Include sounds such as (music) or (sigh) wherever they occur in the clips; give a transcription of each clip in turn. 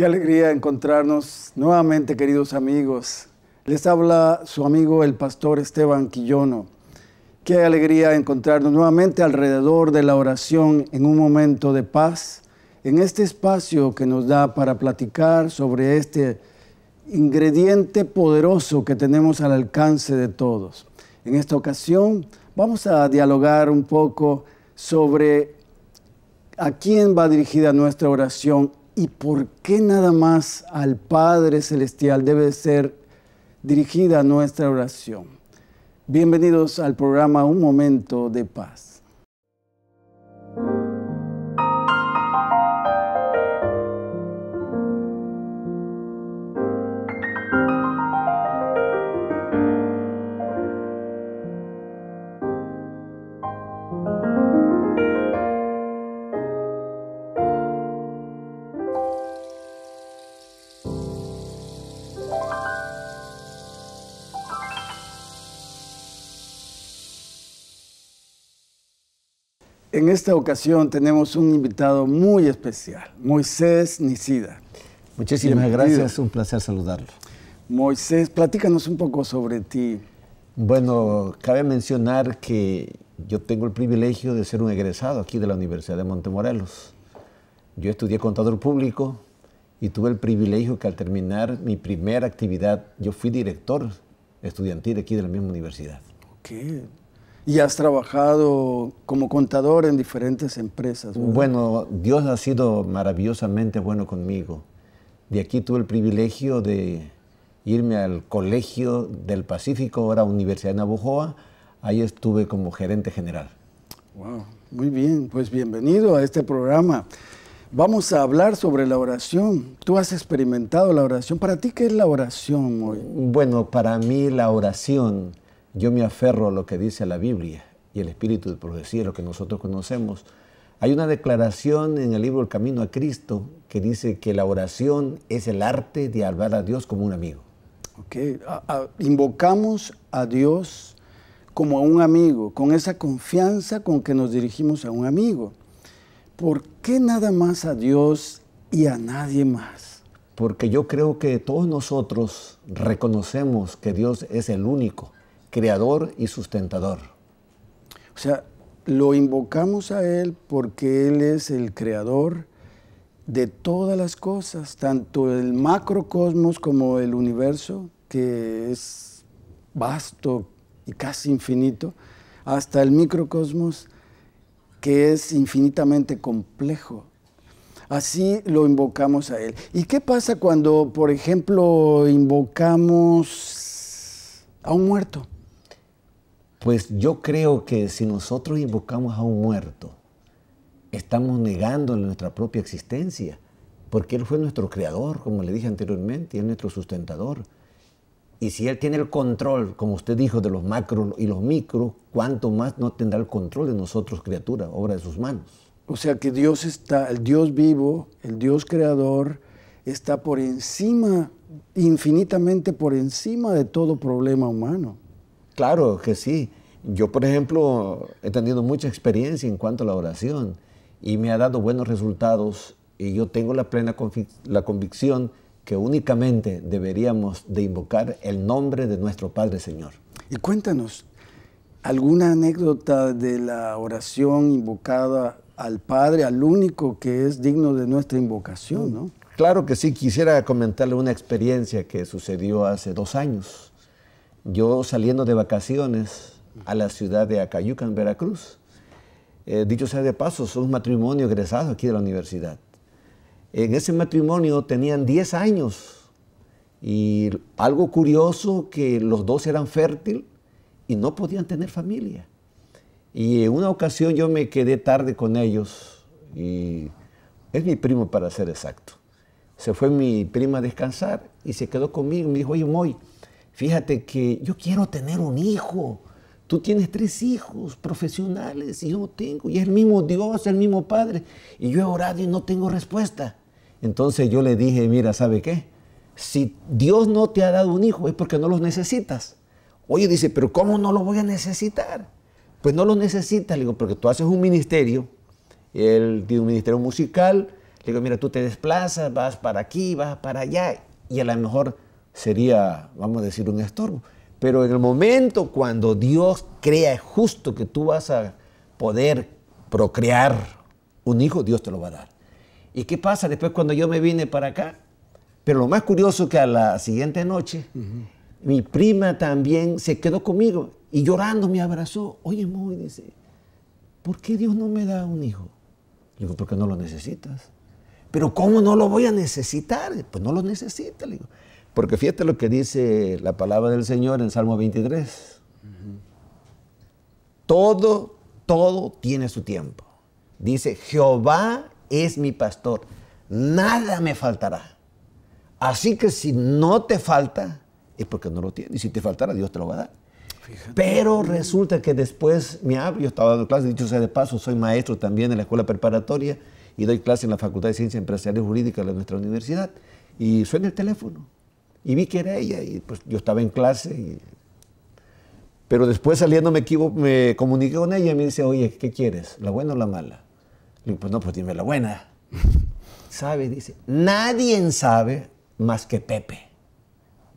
Qué alegría encontrarnos nuevamente, queridos amigos. Les habla su amigo el pastor Esteban Quillono. Qué alegría encontrarnos nuevamente alrededor de la oración en un momento de paz, en este espacio que nos da para platicar sobre este ingrediente poderoso que tenemos al alcance de todos. En esta ocasión vamos a dialogar un poco sobre a quién va dirigida nuestra oración ¿Y por qué nada más al Padre Celestial debe ser dirigida nuestra oración? Bienvenidos al programa Un Momento de Paz. en esta ocasión tenemos un invitado muy especial, Moisés Nicida. Muchísimas gracias, un placer saludarlo. Moisés, platícanos un poco sobre ti. Bueno, cabe mencionar que yo tengo el privilegio de ser un egresado aquí de la Universidad de Montemorelos. Yo estudié contador público y tuve el privilegio que al terminar mi primera actividad, yo fui director estudiantil aquí de la misma universidad. Okay. Y has trabajado como contador en diferentes empresas. Bueno, Dios ha sido maravillosamente bueno conmigo. De aquí tuve el privilegio de irme al Colegio del Pacífico, ahora Universidad de Navojoa. Ahí estuve como gerente general. Wow, muy bien, pues bienvenido a este programa. Vamos a hablar sobre la oración. Tú has experimentado la oración. ¿Para ti qué es la oración hoy? Bueno, para mí la oración yo me aferro a lo que dice la Biblia y el espíritu de profecía, lo que nosotros conocemos. Hay una declaración en el libro El Camino a Cristo que dice que la oración es el arte de hablar a Dios como un amigo. invocamos a Dios como a un amigo, con esa confianza con que nos dirigimos a un amigo. ¿Por qué nada más a Dios y a nadie más? Porque yo creo que todos nosotros reconocemos que Dios es el único creador y sustentador. O sea, lo invocamos a Él porque Él es el creador de todas las cosas, tanto el macrocosmos como el universo, que es vasto y casi infinito, hasta el microcosmos, que es infinitamente complejo. Así lo invocamos a Él. ¿Y qué pasa cuando, por ejemplo, invocamos a un muerto? Pues yo creo que si nosotros invocamos a un muerto, estamos negando nuestra propia existencia, porque Él fue nuestro creador, como le dije anteriormente, y es nuestro sustentador. Y si Él tiene el control, como usted dijo, de los macros y los micros, ¿cuánto más no tendrá el control de nosotros, criatura, obra de sus manos? O sea que Dios está, el Dios vivo, el Dios creador, está por encima, infinitamente por encima de todo problema humano. Claro que sí. Yo, por ejemplo, he tenido mucha experiencia en cuanto a la oración y me ha dado buenos resultados y yo tengo la plena la convicción que únicamente deberíamos de invocar el nombre de nuestro Padre Señor. Y cuéntanos, ¿alguna anécdota de la oración invocada al Padre, al único que es digno de nuestra invocación, ¿no? Claro que sí, quisiera comentarle una experiencia que sucedió hace dos años yo saliendo de vacaciones a la ciudad de Acayuca en Veracruz. Eh, dicho sea de paso, son un matrimonio egresado aquí de la universidad. En ese matrimonio tenían 10 años y algo curioso que los dos eran fértil y no podían tener familia. Y en una ocasión yo me quedé tarde con ellos y es mi primo para ser exacto. Se fue mi prima a descansar y se quedó conmigo. y Me dijo, oye, muy Fíjate que yo quiero tener un hijo. Tú tienes tres hijos profesionales y yo tengo. Y es el mismo Dios, el mismo Padre. Y yo he orado y no tengo respuesta. Entonces yo le dije, mira, ¿sabe qué? Si Dios no te ha dado un hijo es porque no los necesitas. Oye, dice, pero ¿cómo no lo voy a necesitar? Pues no lo necesitas, le digo, porque tú haces un ministerio. Él tiene un ministerio musical. Le digo, mira, tú te desplazas, vas para aquí, vas para allá. Y a lo mejor sería, vamos a decir, un estorbo. Pero en el momento cuando Dios crea justo que tú vas a poder procrear un hijo, Dios te lo va a dar. ¿Y qué pasa después cuando yo me vine para acá? Pero lo más curioso que a la siguiente noche, mi prima también se quedó conmigo y llorando me abrazó. Oye, Moy, dice, ¿por qué Dios no me da un hijo? Le digo, porque no lo necesitas. Pero ¿cómo no lo voy a necesitar? Pues no lo necesitas. Le digo, porque fíjate lo que dice la palabra del Señor en Salmo 23. Todo, todo tiene su tiempo. Dice, Jehová es mi pastor, nada me faltará. Así que si no te falta, es porque no lo tienes. Y si te faltara, Dios te lo va a dar. Pero resulta que después me hablo, yo estaba dando clases, dicho sea de paso, soy maestro también en la escuela preparatoria y doy clases en la Facultad de Ciencias Empresariales Jurídicas de nuestra universidad. Y suena el teléfono y vi que era ella y pues yo estaba en clase. Pero después saliendo me, equivo me comuniqué con ella y me dice, oye, ¿qué quieres? ¿La buena o la mala? Le digo, pues no, pues dime la buena. (laughs) ¿Sabe? Dice, nadie sabe más que Pepe,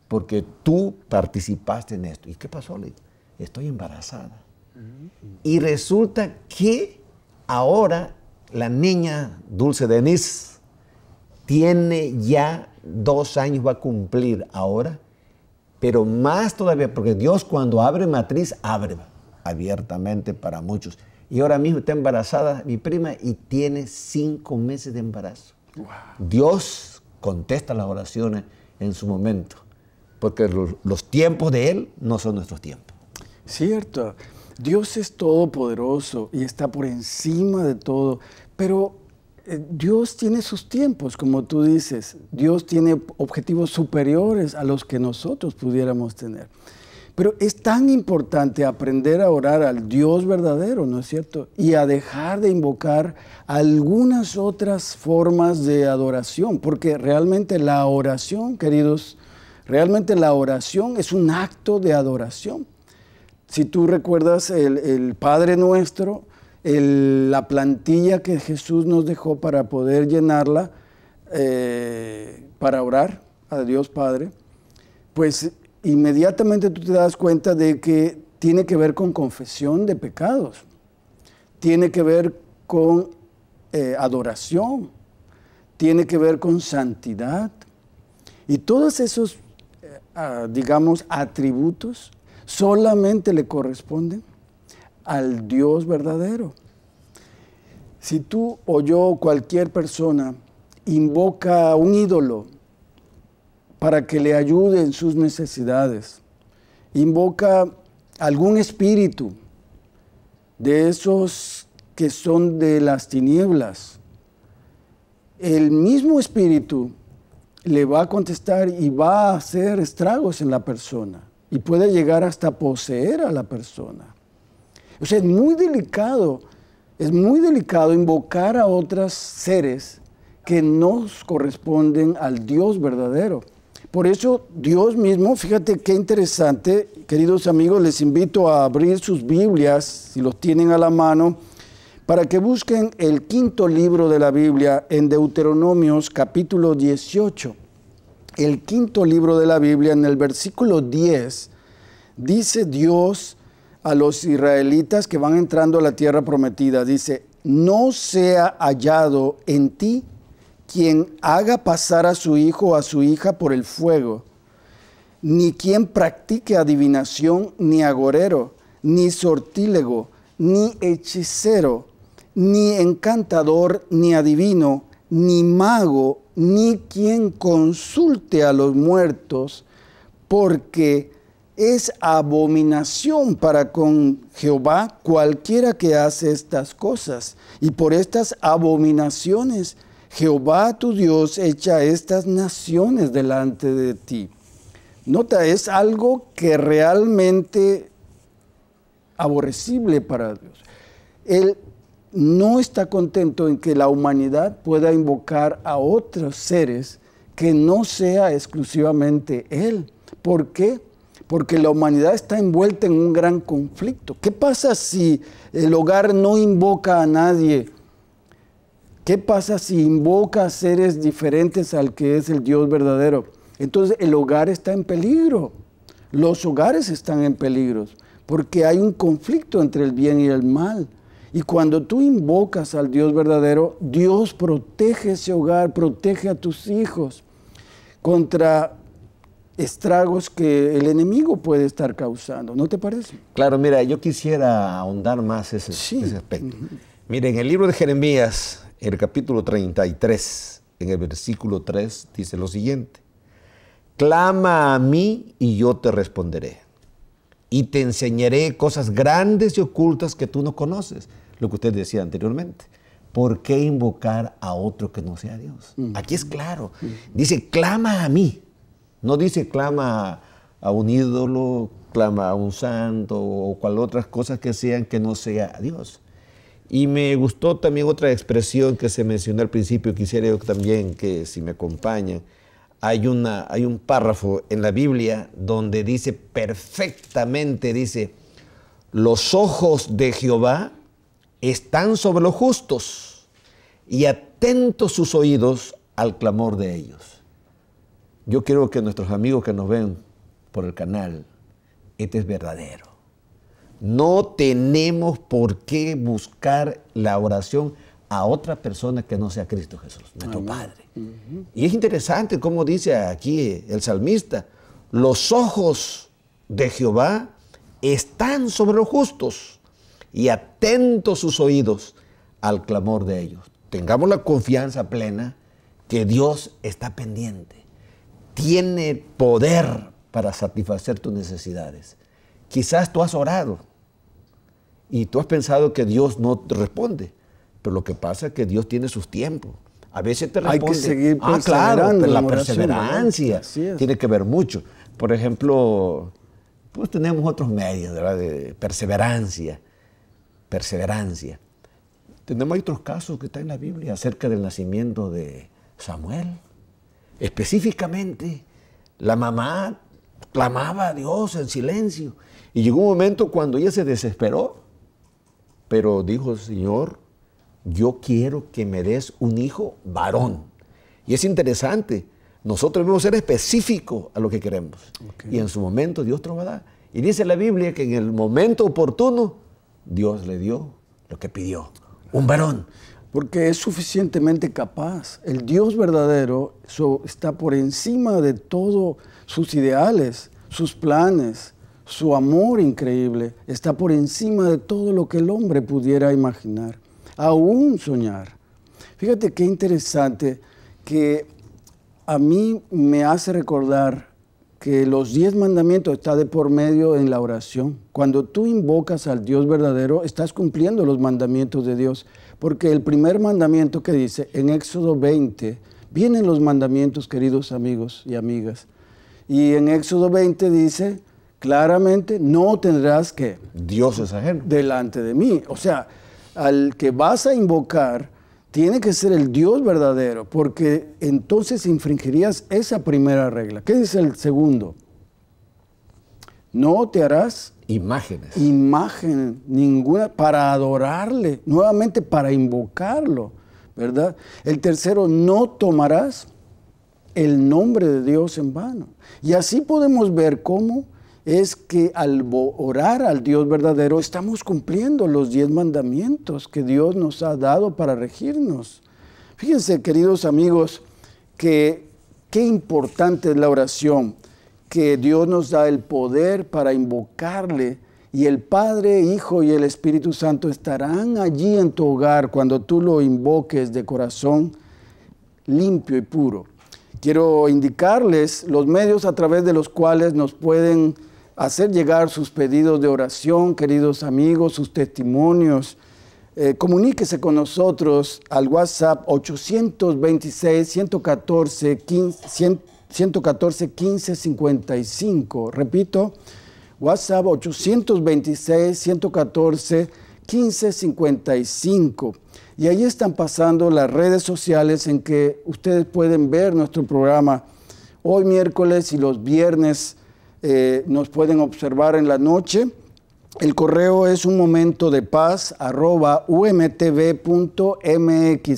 porque tú participaste en esto. ¿Y qué pasó? Le estoy embarazada. Y resulta que ahora la niña Dulce Denis tiene ya dos años va a cumplir ahora, pero más todavía, porque Dios cuando abre matriz, abre abiertamente para muchos. Y ahora mismo está embarazada mi prima y tiene cinco meses de embarazo. Dios contesta las oraciones en su momento, porque los tiempos de Él no son nuestros tiempos. Cierto, Dios es todopoderoso y está por encima de todo, pero eh, Dios tiene sus tiempos, como tú dices. Dios tiene objetivos superiores a los que nosotros pudiéramos tener. Pero es tan importante aprender a orar al Dios verdadero, ¿no es cierto? Y a dejar de invocar algunas otras formas de adoración, porque realmente la oración, queridos, realmente la oración es un acto de adoración. Si tú recuerdas el, Padre Nuestro, la plantilla que Jesús nos dejó para poder llenarla, eh, para orar a Dios Padre, pues inmediatamente tú te das cuenta de que tiene que ver con confesión de pecados, tiene que ver con eh, adoración, tiene que ver con santidad. Y todos esos, eh, ah, digamos, atributos solamente le corresponden al Dios verdadero. Si tú o yo cualquier persona invoca a un ídolo para que le ayude en sus necesidades, invoca algún espíritu de esos que son de las tinieblas, el mismo espíritu le va a contestar y va a hacer estragos en la persona y puede llegar hasta poseer a la persona. O sea, es muy delicado, es muy delicado invocar a otros seres que no corresponden al Dios verdadero. Por eso Dios mismo, fíjate qué interesante, queridos amigos, les invito a abrir sus Biblias, si los tienen a la mano, para que busquen el quinto libro de la Biblia en Deuteronomios capítulo 18. El quinto libro de la Biblia en el versículo 10 dice Dios, a los israelitas que van entrando a la tierra prometida. Dice, no sea hallado en ti quien haga pasar a su hijo o a su hija por el fuego, ni quien practique adivinación, ni agorero, ni sortílego, ni hechicero, ni encantador, ni adivino, ni mago, ni quien consulte a los muertos, porque es abominación para con Jehová cualquiera que hace estas cosas. Y por estas abominaciones Jehová tu Dios echa estas naciones delante de ti. Nota, es algo que realmente aborrecible para Dios. Él no está contento en que la humanidad pueda invocar a otros seres que no sea exclusivamente Él. ¿Por qué? porque la humanidad está envuelta en un gran conflicto. ¿Qué pasa si el hogar no invoca a nadie? ¿Qué pasa si invoca a seres diferentes al que es el Dios verdadero? Entonces el hogar está en peligro. Los hogares están en peligro porque hay un conflicto entre el bien y el mal. Y cuando tú invocas al Dios verdadero, Dios protege ese hogar, protege a tus hijos contra estragos que el enemigo puede estar causando, ¿no te parece? Claro, mira, yo quisiera ahondar más ese, ese aspecto. Mira, en el libro de Jeremías, el capítulo 33, en el versículo 3, dice lo siguiente. Clama a mí y yo te responderé. Y te enseñaré cosas grandes y ocultas que tú no conoces. Lo que usted decía anteriormente. ¿Por qué invocar a otro que no sea Dios? Aquí es claro. Dice, clama a mí. No dice clama a un ídolo, clama a un santo o cual otras cosas que sean que no sea a Dios. Y me gustó también otra expresión que se mencionó al principio, quisiera yo también que si me acompañan, hay, una, hay un párrafo en la Biblia donde dice perfectamente, dice, los ojos de Jehová están sobre los justos y atentos sus oídos al clamor de ellos. Yo quiero que nuestros amigos que nos ven por el canal, este es verdadero. No tenemos por qué buscar la oración a otra persona que no sea Cristo Jesús, nuestro Padre. Y es interesante como dice aquí el salmista, los ojos de Jehová están sobre los justos y atentos sus oídos al clamor de ellos. Tengamos la confianza plena que Dios está pendiente tiene poder para satisfacer tus necesidades. Quizás tú has orado y tú has pensado que Dios no te responde, pero lo que pasa es que Dios tiene sus tiempos. A veces te responde. Hay que seguir ah, claro, la perseverancia tiene que ver mucho. Por ejemplo, pues tenemos otros medios ¿verdad? de perseverancia, perseverancia. Tenemos otros casos que están en la Biblia acerca del nacimiento de Samuel específicamente, la mamá clamaba a Dios en silencio. Y llegó un momento cuando ella se desesperó, pero dijo, Señor, yo quiero que me des un hijo varón. Y es interesante, nosotros debemos ser específicos a lo que queremos. Y en su momento Dios te lo va a dar. Y dice la Biblia que en el momento oportuno Dios le dio lo que pidió, un varón porque es suficientemente capaz. El Dios verdadero está por encima de todos sus ideales, sus planes, su amor increíble, está por encima de todo lo que el hombre pudiera imaginar, aún soñar. Fíjate qué interesante que a mí me hace recordar que los diez mandamientos está de por medio en la oración. Cuando tú invocas al Dios verdadero, estás cumpliendo los mandamientos de Dios, porque el primer mandamiento que dice en Éxodo 20, vienen los mandamientos, queridos amigos y amigas. Y en Éxodo 20 dice, claramente, no tendrás que... Dios es ajeno. Delante de mí. O sea, al que vas a invocar, tiene que ser el Dios verdadero, porque entonces infringirías esa primera regla. ¿Qué dice el segundo? No te harás imágenes. Imagen ninguna para adorarle, nuevamente para invocarlo, ¿verdad? El tercero, no tomarás el nombre de Dios en vano. Y así podemos ver cómo es que al orar al Dios verdadero estamos cumpliendo los diez mandamientos que Dios nos ha dado para regirnos. Fíjense, queridos amigos, que qué importante es la oración, que Dios nos da el poder para invocarle y el Padre, Hijo y el Espíritu Santo estarán allí en tu hogar cuando tú lo invoques de corazón limpio y puro. Quiero indicarles los medios a través de los cuales nos pueden hacer llegar sus pedidos de oración, queridos amigos, sus testimonios. Eh, comuníquese con nosotros al WhatsApp 826-114-1555. Repito, WhatsApp 826-114-1555. Y ahí están pasando las redes sociales en que ustedes pueden ver nuestro programa hoy miércoles y los viernes eh, nos pueden observar en la noche. El correo es un momento de paz arroba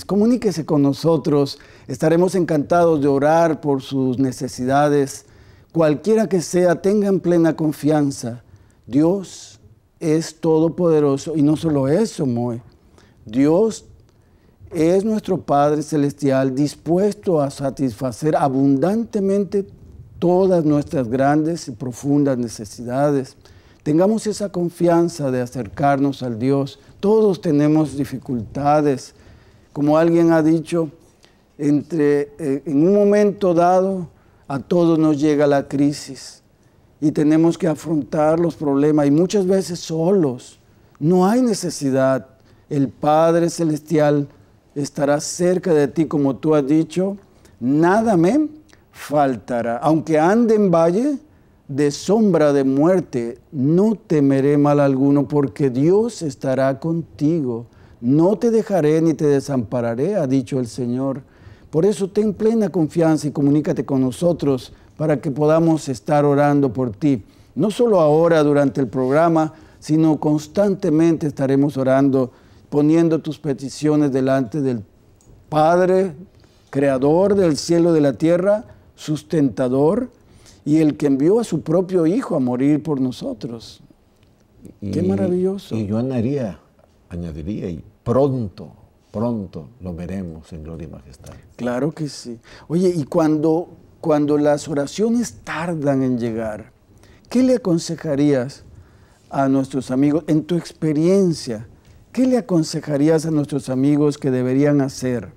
Comuníquese con nosotros, estaremos encantados de orar por sus necesidades. Cualquiera que sea, tengan plena confianza. Dios es todopoderoso y no solo eso, Moe. Dios es nuestro Padre Celestial dispuesto a satisfacer abundantemente todas nuestras grandes y profundas necesidades. Tengamos esa confianza de acercarnos al Dios. Todos tenemos dificultades. Como alguien ha dicho, entre, eh, en un momento dado a todos nos llega la crisis y tenemos que afrontar los problemas y muchas veces solos. No hay necesidad. El Padre Celestial estará cerca de ti, como tú has dicho. Nada, amén faltará. Aunque ande en valle de sombra de muerte, no temeré mal alguno, porque Dios estará contigo. No te dejaré ni te desampararé, ha dicho el Señor. Por eso ten plena confianza y comunícate con nosotros para que podamos estar orando por ti. No solo ahora durante el programa, sino constantemente estaremos orando, poniendo tus peticiones delante del Padre, Creador del cielo y de la tierra, sustentador y el que envió a su propio Hijo a morir por nosotros. Qué maravilloso. Y yo añadiría, añadiría, y pronto, pronto lo veremos en gloria y majestad. Claro que sí. Oye, y cuando, cuando las oraciones tardan en llegar, ¿qué le aconsejarías a nuestros amigos en tu experiencia? ¿Qué le aconsejarías a nuestros amigos que deberían hacer?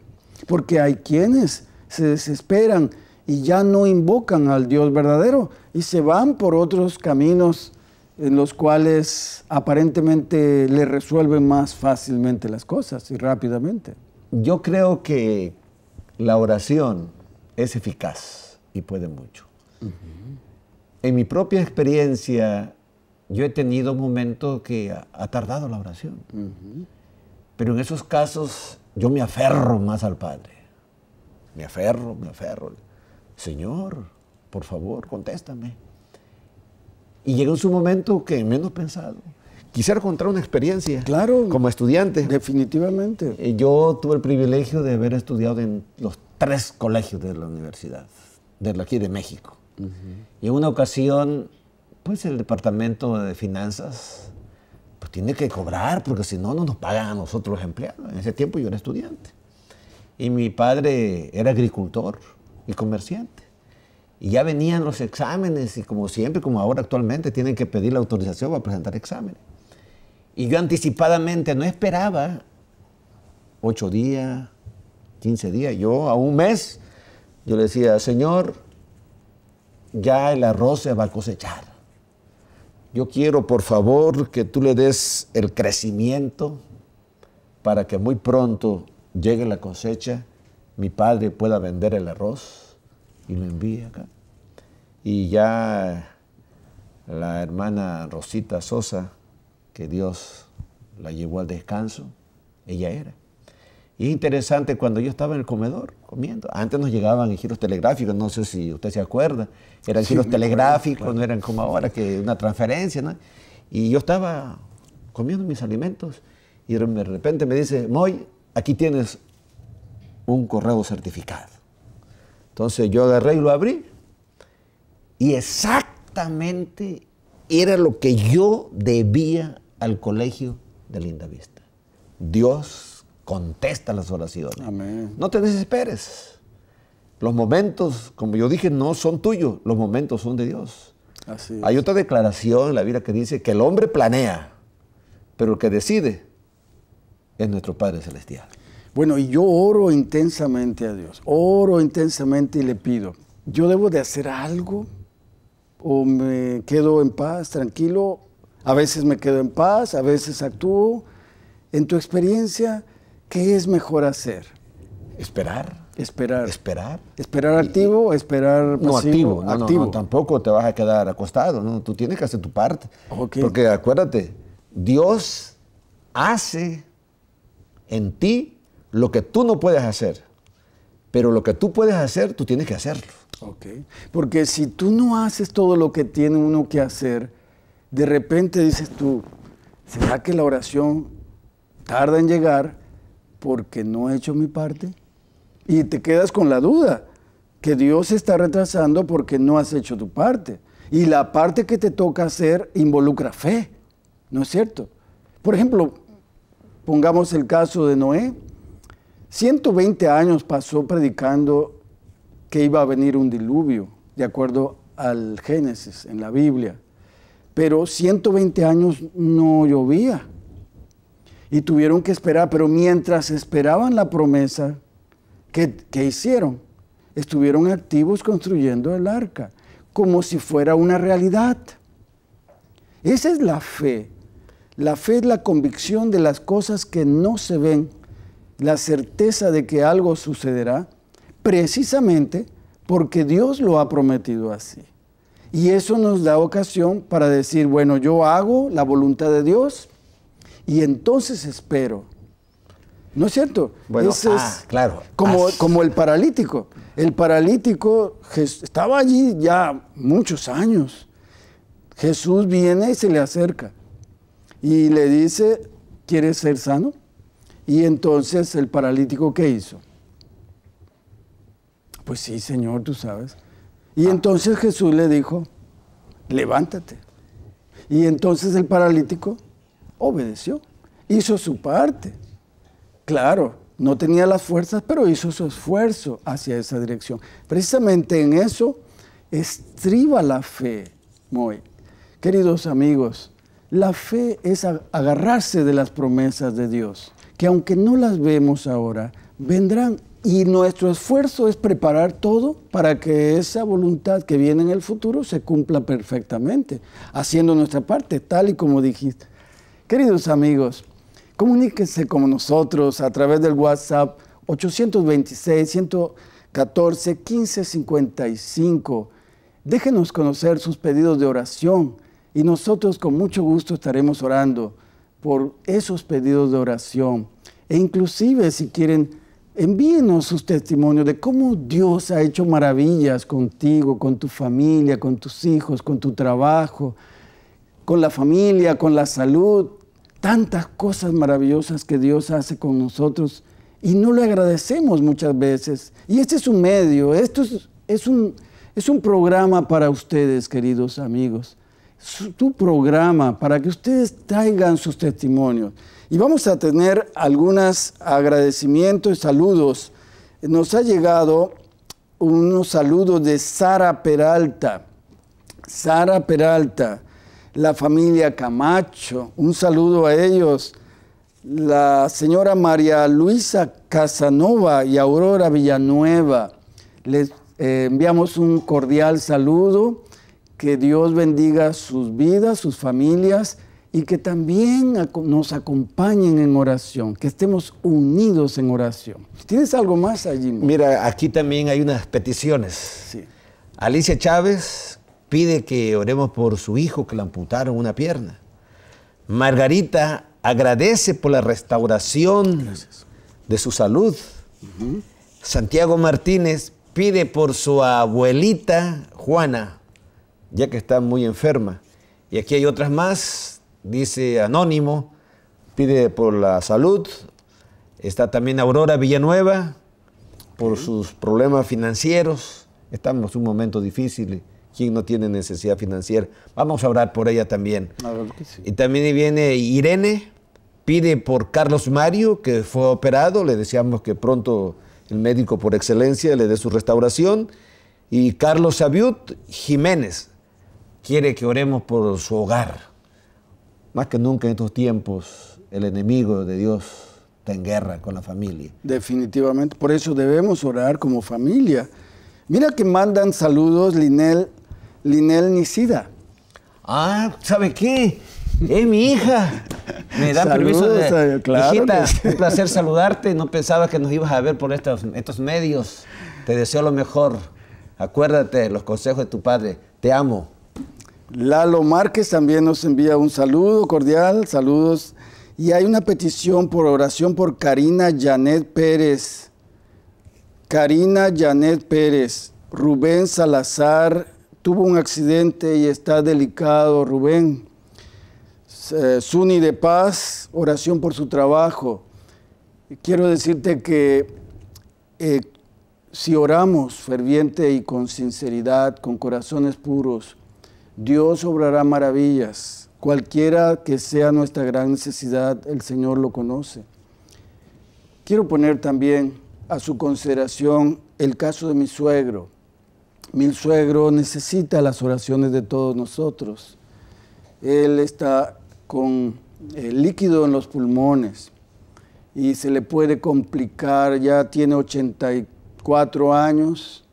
Porque hay quienes se desesperan y ya no invocan al Dios verdadero y se van por otros caminos en los cuales aparentemente le resuelven más fácilmente las cosas y rápidamente. Yo creo que la oración es eficaz y puede mucho. En mi propia experiencia, yo he tenido momentos que ha tardado la oración, pero en esos casos yo me aferro más al Padre. Me aferro, me aferro. Señor, por favor, contéstame. Y llegó su momento que menos pensado. Quisiera contar una experiencia. Claro. Como estudiante. Definitivamente. Eh, yo tuve el privilegio de haber estudiado en los tres colegios de la universidad, de aquí de México. Y en una ocasión, pues el departamento de finanzas pues tiene que cobrar porque si no, no nos pagan a nosotros los empleados. En ese tiempo yo era estudiante. Y mi padre era agricultor el comerciante. Y ya venían los exámenes y como siempre, como ahora actualmente, tienen que pedir la autorización para presentar exámenes. Y yo anticipadamente no esperaba ocho días, quince días, yo a un mes, yo le decía, Señor, ya el arroz se va a cosechar. Yo quiero, por favor, que tú le des el crecimiento para que muy pronto llegue la cosecha, mi padre pueda vender el arroz y lo envía acá. Y ya la hermana Rosita Sosa, que Dios la llevó al descanso, ella era. Y interesante, cuando yo estaba en el comedor comiendo, antes nos llegaban en giros telegráficos, no sé si usted se acuerda, eran giros telegráficos, no eran como ahora, que una transferencia, ¿no? Y yo estaba comiendo mis alimentos y de repente me dice, Moy, aquí tienes un correo certificado. Entonces yo agarré y lo abrí. Y exactamente era lo que yo debía al colegio de Linda Vista. Dios contesta las oraciones. No te desesperes. Los momentos, como yo dije, no son tuyos, los momentos son de Dios. Hay otra declaración en la vida que dice que el hombre planea, pero el que decide es nuestro Padre Celestial. Bueno, y yo oro intensamente a Dios, oro intensamente y le pido, ¿yo debo de hacer algo? ¿O me quedo en paz, tranquilo? A veces me quedo en paz, a veces actúo. En tu experiencia, ¿qué es mejor hacer? Esperar. Esperar. Esperar. Esperar activo, esperar pasivo. No, activo. No, activo. tampoco te vas a quedar acostado. No, tú tienes que hacer tu parte. Porque acuérdate, Dios hace en ti lo que tú no puedes hacer, pero lo que tú puedes hacer, tú tienes que hacerlo. Ok, porque si tú no haces todo lo que tiene uno que hacer, de repente dices tú, ¿será que la oración tarda en llegar porque no he hecho mi parte? Y te quedas con la duda que Dios está retrasando porque no has hecho tu parte. Y la parte que te toca hacer involucra fe, ¿no es cierto? Por ejemplo, pongamos el caso de Noé. 120 años pasó predicando que iba a venir un diluvio, de acuerdo al Génesis, en la Biblia. Pero 120 años no llovía. Y tuvieron que esperar, pero mientras esperaban la promesa, ¿qué, hicieron? Estuvieron activos construyendo el arca, como si fuera una realidad. Esa es la fe. La fe es la convicción de las cosas que no se ven la certeza de que algo sucederá precisamente porque Dios lo ha prometido así. Y eso nos da ocasión para decir, bueno, yo hago la voluntad de Dios y entonces espero. ¿No es cierto? Bueno, es ah, claro. Como, ah, como el paralítico. El paralítico estaba allí ya muchos años. Jesús viene y se le acerca y le dice, ¿quieres ser sano? Y entonces el paralítico, ¿qué hizo? Pues sí, Señor, tú sabes. Y ah. entonces Jesús le dijo, levántate. Y entonces el paralítico obedeció, hizo su parte. Claro, no tenía las fuerzas, pero hizo su esfuerzo hacia esa dirección. Precisamente en eso estriba la fe, Moy. Queridos amigos, la fe es agarrarse de las promesas de Dios que aunque no las vemos ahora, vendrán. Y nuestro esfuerzo es preparar todo para que esa voluntad que viene en el futuro se cumpla perfectamente, haciendo nuestra parte, tal y como dijiste. Queridos amigos, comuníquense con nosotros a través del WhatsApp 826-114-1555. Déjenos conocer sus pedidos de oración y nosotros con mucho gusto estaremos orando por esos pedidos de oración. E inclusive si quieren, envíenos sus testimonios de cómo Dios ha hecho maravillas contigo, con tu familia, con tus hijos, con tu trabajo, con la familia, con la salud. Tantas cosas maravillosas que Dios hace con nosotros y no le agradecemos muchas veces. Y este es un medio, esto es, es un programa para ustedes, queridos amigos su, tu programa para que ustedes traigan sus testimonios. Y vamos a tener algunos agradecimientos y saludos. Nos ha llegado unos saludo de Sara Peralta. Sara Peralta, la familia Camacho, un saludo a ellos. La señora María Luisa Casanova y Aurora Villanueva, les eh, enviamos un cordial saludo que Dios bendiga sus vidas, sus familias y que también nos acompañen en oración, que estemos unidos en oración. ¿Tienes algo más allí? Mira, aquí también hay unas peticiones. Alicia Chávez pide que oremos por su hijo que le amputaron una pierna. Margarita agradece por la restauración de su salud. Santiago Martínez pide por su abuelita Juana ya que está muy enferma. Y aquí hay otras más, dice Anónimo, pide por la salud. Está también Aurora Villanueva, por sus problemas financieros. Estamos en un momento difícil. quien no tiene necesidad financiera? Vamos a orar por ella también. Y también viene Irene, pide por Carlos Mario, que fue operado. Le decíamos que pronto el médico por excelencia le dé su restauración. Y Carlos Sabiut Jiménez, quiere que oremos por su hogar. Más que nunca en estos tiempos, el enemigo de Dios está en guerra con la familia. Definitivamente, por eso debemos orar como familia. Mira que mandan saludos Linel, Linel Nicida. Ah, ¿sabe qué? Es mi hija. Me da permiso de. Eh, claro hijita, un placer saludarte. No pensaba que nos ibas a ver por estos, estos medios. Te deseo lo mejor. Acuérdate los consejos de tu padre. Te amo. Lalo Márquez también nos envía un saludo cordial, saludos. Y hay una petición por oración por Karina Janet Pérez. Karina Janet Pérez. Rubén Salazar tuvo un accidente y está delicado, Rubén. Eh, de Paz, oración por su trabajo. Quiero decirte que eh, si oramos ferviente y con sinceridad, con corazones puros, Dios obrará maravillas. Cualquiera que sea nuestra gran necesidad, el Señor lo conoce. Quiero poner también a su consideración el caso de mi suegro. Mi suegro necesita las oraciones de todos nosotros. Él está con eh, líquido en los pulmones y se le puede complicar, ya tiene 84 años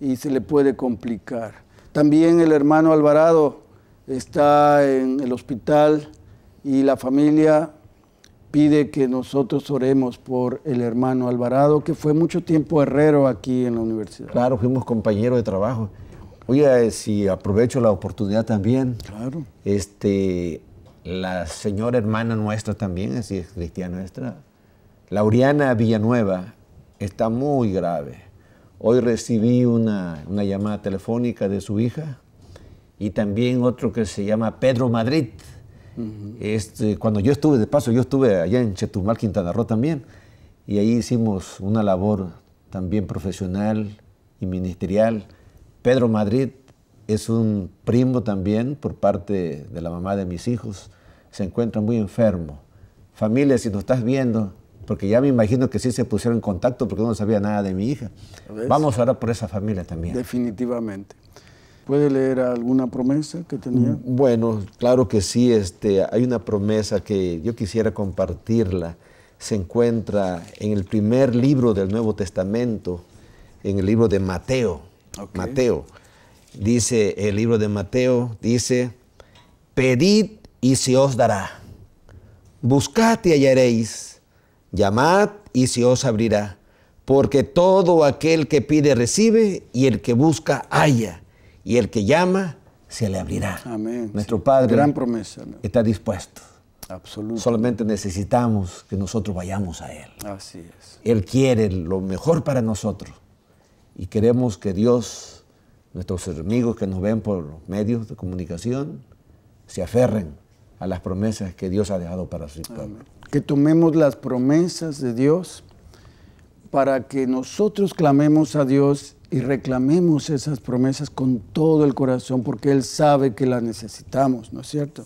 y se le puede complicar. También el hermano Alvarado está en el hospital y la familia pide que nosotros oremos por el hermano Alvarado, que fue mucho tiempo herrero aquí en la universidad. Claro, fuimos compañeros de trabajo. Oye, eh, si aprovecho la oportunidad también. Claro. Este, la señora hermana nuestra también, así es cristiana nuestra, Lauriana Villanueva, está muy grave. Hoy recibí una, llamada telefónica de su hija y también otro que se llama Pedro Madrid. este, cuando yo estuve, de paso, yo estuve allá en Chetumal, Quintana Roo también, y ahí hicimos una labor también profesional y ministerial. Pedro Madrid es un primo también por parte de la mamá de mis hijos, se encuentra muy enfermo. Familia, si nos estás viendo, porque ya me imagino que sí se pusieron en contacto porque no sabía nada de mi hija. Vamos ahora por esa familia también. Definitivamente. ¿Puede leer alguna promesa que tenía? Mm, bueno, claro que sí. Este, hay una promesa que yo quisiera compartirla. Se encuentra en el primer libro del Nuevo Testamento, en el libro de Mateo. Mateo. Dice, el libro de Mateo dice, pedid y se os dará. Buscad y hallaréis Llamad y se os abrirá, porque todo aquel que pide recibe, y el que busca halla, y el que llama se le abrirá. Amén. Nuestro Padre Gran promesa, está dispuesto. Absolutamente. Solamente necesitamos que nosotros vayamos a Él. Él quiere lo mejor para nosotros. Y queremos que Dios, nuestros amigos que nos ven por los medios de comunicación, se aferren a las promesas que Dios ha dejado para su pueblo. Que tomemos las promesas de Dios para que nosotros clamemos a Dios y reclamemos esas promesas con todo el corazón, porque Él sabe que las necesitamos, ¿no es cierto?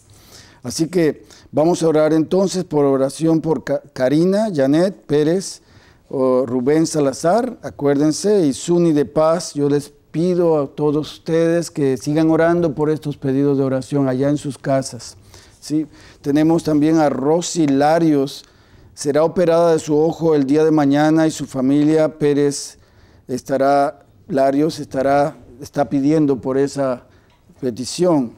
Así que vamos a orar entonces por oración por Karina, Janet, Pérez, Rubén Salazar, acuérdense, y Suni de Paz, yo les pido a todos ustedes que sigan orando por estos pedidos de oración allá en sus casas. Tenemos también a Rosy Larios, será operada de su ojo el día de mañana y su familia Pérez estará, Larios estará, está pidiendo por esa petición.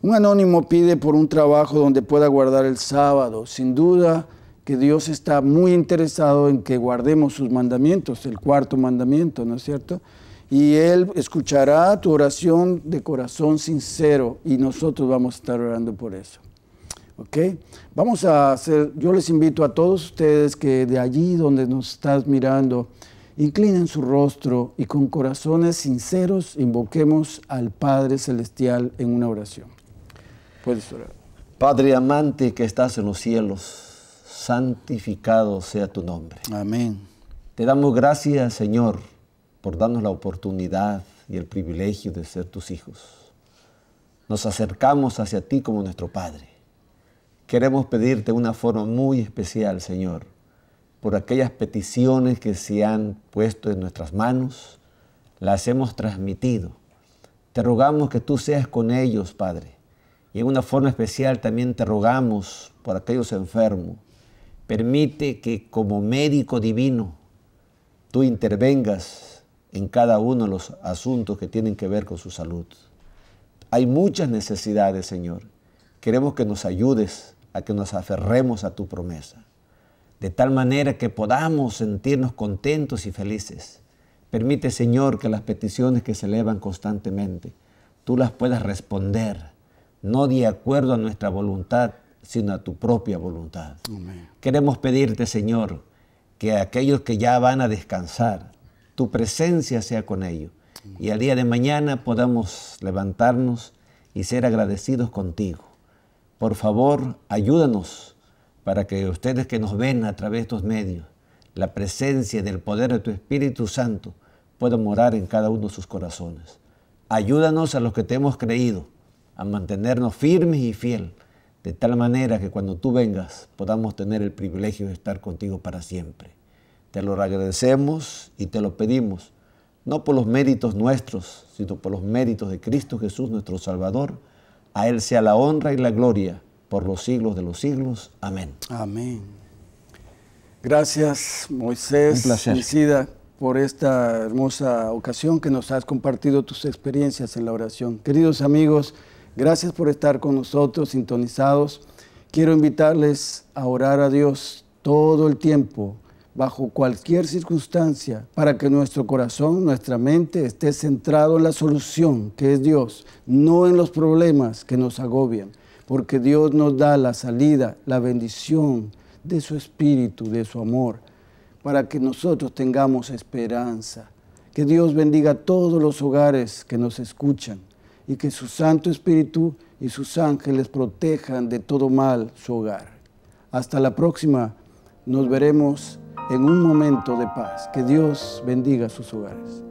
Un anónimo pide por un trabajo donde pueda guardar el sábado. Sin duda que Dios está muy interesado en que guardemos sus mandamientos, el cuarto mandamiento, ¿no es cierto? Y Él escuchará tu oración de corazón sincero y nosotros vamos a estar orando por eso. Vamos a hacer, yo les invito a todos ustedes que de allí donde nos estás mirando, inclinen su rostro y con corazones sinceros invoquemos al Padre Celestial en una oración. Puedes orar. Padre amante que estás en los cielos, santificado sea tu nombre. Amén. Te damos gracias, Señor, por darnos la oportunidad y el privilegio de ser tus hijos. Nos acercamos hacia ti como nuestro Padre Queremos pedirte una forma muy especial, Señor, por aquellas peticiones que se han puesto en nuestras manos, las hemos transmitido. Te rogamos que tú seas con ellos, Padre. Y en una forma especial también te rogamos por aquellos enfermos. Permite que como médico divino tú intervengas en cada uno de los asuntos que tienen que ver con su salud. Hay muchas necesidades, Señor. Queremos que nos ayudes a que nos aferremos a tu promesa, de tal manera que podamos sentirnos contentos y felices. Permite, Señor, que las peticiones que se elevan constantemente, tú las puedas responder, no de acuerdo a nuestra voluntad, sino a tu propia voluntad. Queremos pedirte, Señor, que aquellos que ya van a descansar, tu presencia sea con ellos. Y al día de mañana podamos levantarnos y ser agradecidos contigo por favor, ayúdanos para que ustedes que nos ven a través de estos medios, la presencia del poder de tu Espíritu Santo pueda morar en cada uno de sus corazones. Ayúdanos a los que te hemos creído a mantenernos firmes y fiel, de tal manera que cuando tú vengas podamos tener el privilegio de estar contigo para siempre. Te lo agradecemos y te lo pedimos, no por los méritos nuestros, sino por los méritos de Cristo Jesús nuestro Salvador, a Él sea la honra y la gloria por los siglos de los siglos. Amén. Amén. Gracias, Moisés. Un placer. por esta hermosa ocasión que nos has compartido tus experiencias en la oración. Queridos amigos, gracias por estar con nosotros, sintonizados. Quiero invitarles a orar a Dios todo el tiempo bajo cualquier circunstancia, para que nuestro corazón, nuestra mente esté centrado en la solución, que es Dios, no en los problemas que nos agobian, porque Dios nos da la salida, la bendición de su espíritu, de su amor, para que nosotros tengamos esperanza. Que Dios bendiga todos los hogares que nos escuchan y que su Santo Espíritu y sus ángeles protejan de todo mal su hogar. Hasta la próxima. Nos veremos en un momento de paz. Que Dios bendiga sus hogares.